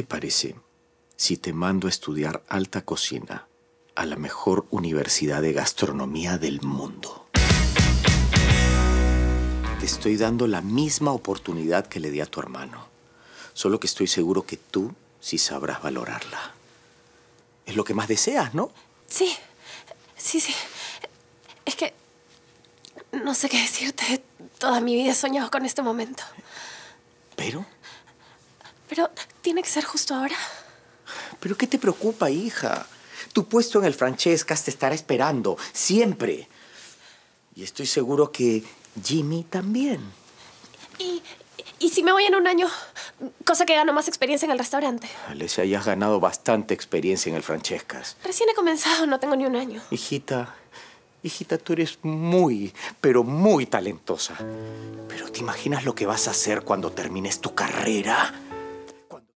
te parece si te mando a estudiar alta cocina a la mejor universidad de gastronomía del mundo? Te estoy dando la misma oportunidad que le di a tu hermano, solo que estoy seguro que tú sí sabrás valorarla. Es lo que más deseas, ¿no? Sí, sí, sí. Es que no sé qué decirte. Toda mi vida he soñado con este momento. ¿Pero? Pero tiene que ser justo ahora? ¿Pero qué te preocupa, hija? Tu puesto en el Francescas te estará esperando, siempre. Y estoy seguro que Jimmy también. ¿Y, si me voy en un año? Cosa que gano más experiencia en el restaurante. Alesia, ya has ganado bastante experiencia en el Francescas. Recién he comenzado, no tengo ni un año. Hijita, hijita, tú eres muy, pero muy talentosa. Pero ¿te imaginas lo que vas a hacer cuando termines tu carrera?